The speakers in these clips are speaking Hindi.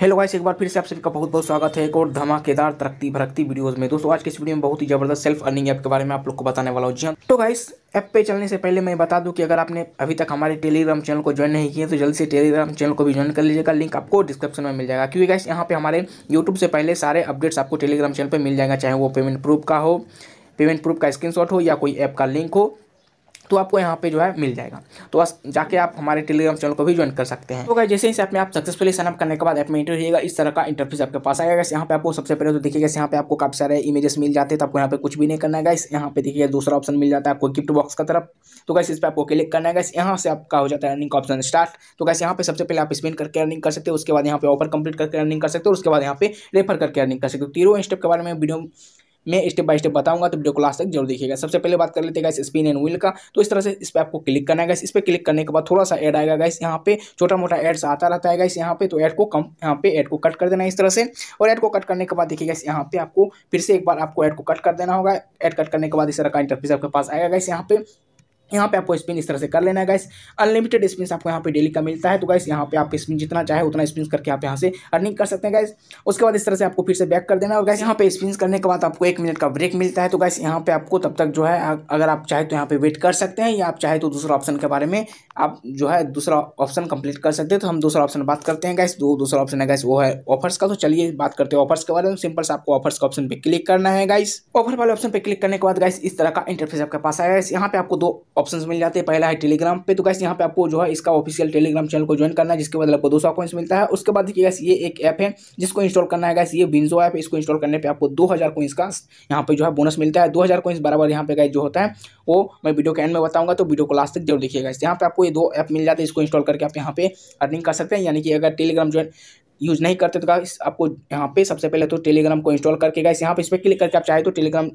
हेलो गाइस एक बार फिर से आप सभी का बहुत बहुत स्वागत है एक और धमाकेदार तरक्की भरकती वीडियोस में दोस्तों आज की इस वीडियो में बहुत ही जबरदस्त सेल्फ अर्निंग ऐप के बारे में आप लोग को बताने वाला हूँ जी हाँ। तो गाइस ऐप पे चलने से पहले मैं बता दूं कि अगर आपने अभी तक हमारे टेलीग्राम चैनल को ज्वाइन नहीं किया तो जल्दी से टेलीग्राम चैनल को भी ज्वाइन कर लीजिएगा लिंक आपको डिस्क्रिप्शन में मिल जाएगा क्योंकि गाइस यहाँ पे हमारे यूट्यूब से पहले सारे अपडेट्स आपको टेलीग्राम चैनल पर मिल जाएगा चाहे वो पेमेंट प्रूफ का हो पेमेंट प्रूफ का स्क्रीनशॉट हो या कोई ऐप का लिंक हो तो आपको यहाँ पे जो है मिल जाएगा तो बस जाके आप हमारे टेलीग्राम चैनल को भी ज्वाइन कर सकते हैं तो गाइस जैसे इस ऐप में आप सक्सेसफुली साइनअप करने के बाद ऐप में इंटर रहिएगा इस तरह का इंटरफेस आपके पास आएगा यहाँ पे आपको सबसे पहले तो देखिएगा यहाँ पे आपको काफी सारे इमेजेस मिल जाते हैं तो आपको यहाँ पे कुछ भी नहीं करना है इस यहाँ पे देखिएगा दूसरा ऑप्शन मिल जाता है आपको गिफ्ट बॉक्स का तरफ तो कैसे इस पर आपको क्लिक करना है इस यहाँ से आपका हो जाता है रनिंग का ऑप्शन स्टार्ट तो कैसे यहाँ पे सबसे पहले आप स्पिन करके रनिंग कर सकते हो उसके बाद यहाँ पे ऑफर कंप्लीट करके रनिंग कर सकते हो उसके बाद यहाँ पे रेफर करके रनिंग कर सकते हो तीनों स्टेप के बारे में वीडियो मैं स्टेप बाय स्टेप बताऊंगा तो वीडियो को लास्ट तक जरूर देखिएगा सबसे पहले बात कर लेते हैं गाइस स्पिन एंड व्हील का तो इस तरह से इस पर आपको क्लिक करना है गाइस इस पर क्लिक करने के बाद थोड़ा सा ऐड आएगा गाइस यहाँ पे छोटा मोटा एड्स आता रहता है इस यहाँ पे तो ऐड को कम यहाँ पे ऐड को कट कर देना है इस तरह से और ऐड को कट करने के बाद देखिएगा इस यहाँ पे आपको फिर से एक बार आपको ऐड को कट कर देना होगा ऐड कट करने के बाद इस तरह का इंटरफेस आपके पास आएगा गाइस यहाँ पे यहाँ पे आपको स्पिन इस तरह से कर लेना है गाइस अनलिमिटेड स्पिन आपको यहाँ पे डेली का मिलता है तो गाइस यहाँ पे आप स्पिन जितना चाहे उतना स्पिन करके आप यहाँ से अर्निंग कर सकते हैं गाइस उसके बाद इस तरह से आपको फिर से बैक कर देना है और गाइस यहाँ पे स्पिन करने के बाद आपको एक मिनट का ब्रेक मिलता है तो गाइस यहाँ पे आपको तब तक जो है अगर आप चाहे तो यहाँ पे वेट कर सकते हैं या आप चाहे तो दूसरा ऑप्शन के बारे में आप जो है दूसरा ऑप्शन कंप्लीट कर सकते हैं तो हम दूसरा ऑप्शन बात करते हैं गाइस दो दूसरा ऑप्शन है गाइस वो है ऑफर्स का तो चलिए बात करते हैं ऑफर्स के बारे में सिंपल से आपको ऑफर्स का ऑप्शन पे क्लिक करना है गाइस ऑफर वाले ऑप्शन पे क्लिक करने के बाद गाइस इस तरह का इंटरफेस आपके पास गाइस यहाँ पे आपको दो ऑप्शन मिल जाते हैं पहला है टेलीग्राम पे तो कैसे यहाँ पे आपको जो है इसका ऑफिशियल टेलीग्राम चैनल को ज्वाइन करना है जिसके बाद आपको दो सौ कोइंस मिलता है उसके बाद देखिए ये एक ऐप है जिसको इंस्टॉल करना है गैस ये विंजो ऐप इसको इंस्टॉल करने पर आपको दो हज़ार कोइंस का यहाँ पे जो है बोनस मिलता है दो हज़ार कोइंस बराबर यहाँ पे गैस जो होता है वो मैं वीडियो के एंड में बताऊँगा तो वीडियो को लास्ट तक जरूर देखिएगा यहाँ पे आपको ये दो ऐप मिल जाते हैं इसको इंस्टॉल करके आप यहाँ पे अर्निंग कर सकते हैं यानी कि अगर टेलीग्राम ज्वाइन यूज़ नहीं करते तो गाइस आपको यहाँ पे सबसे पहले तो टेलीग्राम को इंस्टॉल करके गाइस यहाँ पे इस पर क्लिक करके आप चाहे तो टेलीग्राम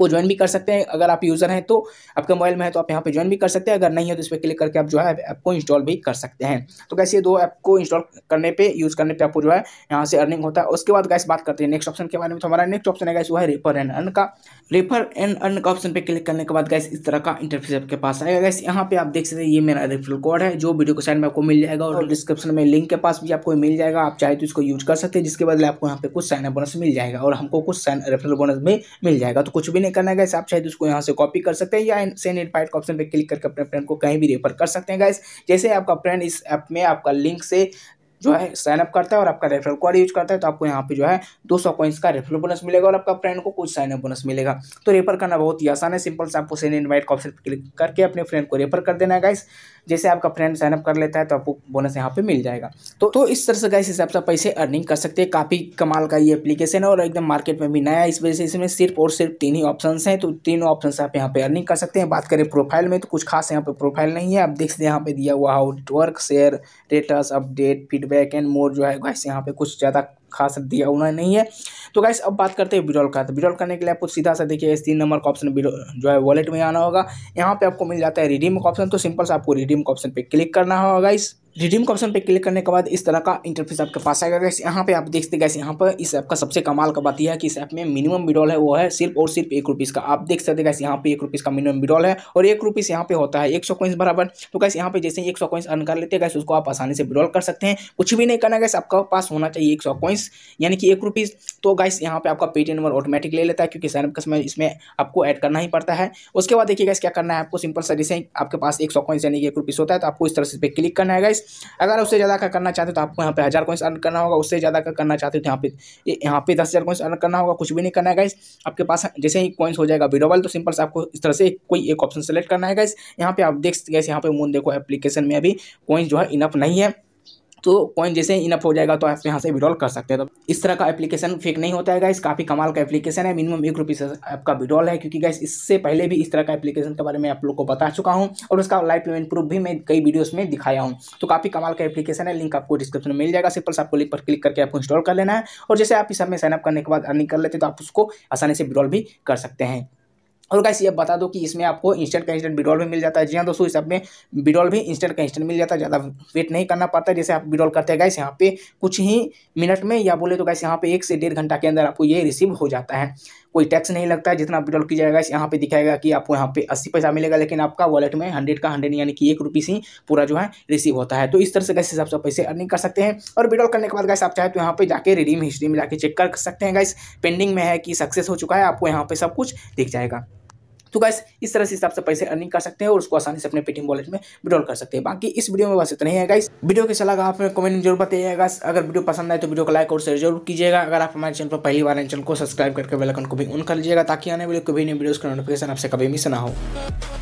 को ज्वाइन भी कर सकते हैं अगर आप यूज़र हैं तो आपके मोबाइल में है तो आप यहाँ पे ज्वाइन भी कर सकते हैं अगर नहीं है तो इस पर क्लिक करके आप जो है ऐप को इंस्टॉल भी कर सकते हैं तो कैसे ये दो ऐप को इंस्टॉल करने पे यूज़ करने पे आपको जो है यहाँ से अर्निंग होता है उसके बाद गैस बात करते हैं नेक्स्ट ऑप्शन के बारे में तो हमारा नेक्स्ट ऑप्शन है गैस वो है रेफर एंड अर्न का रेफर एंड अर्न का ऑप्शन पर क्लिक करने के बाद गैस इस तरह का इंटरफेस आपके पास आएगा गैस यहाँ पर आप देख सकते हैं ये मेरा रेफरल कोड है जो वीडियो को साइड में आपको मिल जाएगा और डिस्क्रिप्शन में लिंक के पास भी आपको मिल जाएगा आप चाहे तो इसको यूज कर सकते हैं जिसके बदले आपको यहाँ पे कुछ साइन बोनस मिल जाएगा और हमको कुछ साइन रेफरल बोनस भी मिल जाएगा तो कुछ भी नहीं आपने करना है गैस आप शायद उसको यहाँ से कॉपी कर सकते हैं या सेंड इनवाइट का ऑप्शन पर क्लिक करके अपने फ्रेंड को कहीं भी रेफर कर सकते हैं गाइस जैसे आपका फ्रेंड इस ऐप में आपका लिंक से जो है साइनअप करता है और आपका रेफरल कोड यूज करता है तो आपको यहाँ पे जो है दो सौ कॉइन्स का रेफरल बोनस मिलेगा और आपका फ्रेंड को कुछ साइनअप बोनस मिलेगा तो रेफर करना बहुत ही आसान है सिंपल से आपको सेंड इन्वाइट का ऑप्शन क्लिक करके अपने फ्रेंड को रेफर कर देना है गाइस जैसे आपका फ्रेंड साइनअप कर लेता है तो आपको बोनस यहाँ पे मिल जाएगा तो तो इस तरह से गाइस हिसाब से पैसे अर्निंग कर सकते हैं काफ़ी कमाल का ये एप्लीकेशन है और एकदम मार्केट में भी नया इस वजह से इसमें सिर्फ और सिर्फ तीन ही ऑप्शन हैं तो तीनों ऑप्शन आप यहाँ पे अर्निंग कर सकते हैं बात करें प्रोफाइल में तो कुछ खास यहाँ पे प्रोफाइल नहीं है आप देख सकते हैं यहाँ पे दिया हुआ how share status update feedback back end mode जो है गाइस यहाँ पे कुछ ज़्यादा खास दिया हुआ नहीं है तो गाइस अब बात करते हैं विड्रॉल का तो विड्रॉल करने के लिए आपको सीधा सा देखिए इस तीन नंबर का ऑप्शन जो है वॉलेट में आना होगा यहाँ पे आपको मिल जाता है रिडीम का ऑप्शन तो सिंपल से आपको रिडीम का ऑप्शन पे क्लिक करना होगा गाइस रिडीम का ऑप्शन पे क्लिक करने के बाद इस तरह का इंटरफेस आपके पास आएगा गैस यहाँ पे आप देखते गैस यहाँ पर इस ऐप का सबसे कमाल का बात यह है कि इस ऐप में मिनिमम विड्रॉल है वो है सिर्फ और सिर्फ एक रुपीज़ का आप देख सकते गैस यहाँ पे एक रुपीज़ का मिनिमम विड्रॉल है और एक रुपीज़ यहाँ पे होता है एक सौ बराबर तो गैस यहाँ पे जैसे एक सौ कोइंस अर्न कर लेते हैं गैस उसको आप आसानी से विड्रॉल कर सकते हैं कुछ भी नहीं करना गैस आपका पास होना चाहिए एक सौ गाइस यानी कि एक रुपीज़ तो गाइस यहाँ पे आपका पेटी नंबर ऑटोमेटिक ले लेता है क्योंकि साइनअप का समय इसमें आपको ऐड करना ही पड़ता है उसके बाद देखिए गाइस क्या करना है आपको सिंपल सर जैसे आपके पास एक सौ कॉइन्स यानी कि एक रुपीस होता है तो आपको इस तरह से पे क्लिक करना है गाइस अगर उससे ज़्यादा का करना चाहते हो तो आपको यहाँ पे हज़ार कॉइन्स अर्न करना होगा उससे ज़्यादा का करना चाहते हो तो यहाँ पे यहाँ पे दस हज़ार कॉइन्स अर्न करना होगा कुछ भी नहीं करना है गाइस आपके पास जैसे ही कॉइन्स हो जाएगा विड्रोवल तो सिंपल से आपको इस तरह से कोई एक ऑप्शन सेलेक्ट करना है गाइस यहाँ पे आप देख गए यहाँ पे मून देखो एप्लीकेशन में अभी कॉइन्स जो है इनफ नहीं है तो कॉइन जैसे इनफ हो जाएगा तो आप यहाँ से विड्रॉल कर सकते हैं तो इस तरह का एप्लीकेशन फेक नहीं होता है गाइस काफ़ी कमाल का एप्लीकेशन है मिनिमम एक रुपीज़ आपका विड्रॉल है क्योंकि गाइस इससे पहले भी इस तरह का एप्लीकेशन के बारे में आप लोग को बता चुका हूँ और उसका लाइव पेमेंट प्रूफ भी मैं कई वीडियोज़ में दिखाया हूँ तो काफ़ी कमाल का एप्लीकेशन है लिंक आपको डिस्क्रिप्शन में मिल जाएगा सिंपल से आपको लिंक पर क्लिक करके आपको इंस्टॉल कर लेना है और जैसे आप इस सब में साइनअप करने के बाद अर्निंग कर लेते तो आप उसको आसानी से विड्रॉल भी कर सकते हैं और कैसे ये बता दो कि इसमें आपको इंस्टेंट का इंस्टेंट बिडॉल भी मिल जाता है जी हाँ दोस्तों इस सब में बिडॉल भी इंस्टेंट का इंस्टेंट मिल जाता है ज़्यादा वेट नहीं करना पड़ता जैसे आप बिडॉल करते हैं गैस यहाँ पे कुछ ही मिनट में या बोले तो गैस यहाँ पे एक से डेढ़ घंटा के अंदर आपको ये रिसीव हो जाता है कोई टैक्स नहीं लगता है जितना विड्रॉल किया जाएगा यहाँ पे दिखाएगा कि आपको यहाँ पे अस्सी पैसा मिलेगा लेकिन आपका वॉलेट में हंड्रेड का हंड्रेड यानी कि एक रुपीस ही पूरा जो है रिसीव होता है तो इस तरह से गैस हिसाब से पैसे अर्निंग कर सकते हैं और विड्रॉल करने के बाद गैस आप चाहे तो यहाँ पे जाके रिडीम हिस्ट्री में जाके चेक कर सकते हैं गैस पेंडिंग में है कि सक्सेस हो चुका है आपको यहाँ पर सब कुछ दिख जाएगा तो गैस इस तरह से हिसाब से पैसे अर्निंग कर सकते हैं और उसको आसानी से अपने पेटीएम वॉलेट में विड्रॉल कर सकते हैं बाकी इस वीडियो में बस इतना ही है गाइस वीडियो के सलाह आप कमेंट में जरूर बताइएगा अगर वीडियो पसंद आए तो वीडियो को लाइक और शेयर जरूर कीजिएगा अगर आप हमारे चैनल पर पहली बार चैनल को सब्सक्राइब करके बेलकन को भी ऑन कर लीजिएगा ताकि आने वाले कभी नई वीडियो का नोटिफिकेशन आपसे कभी मिस ना हो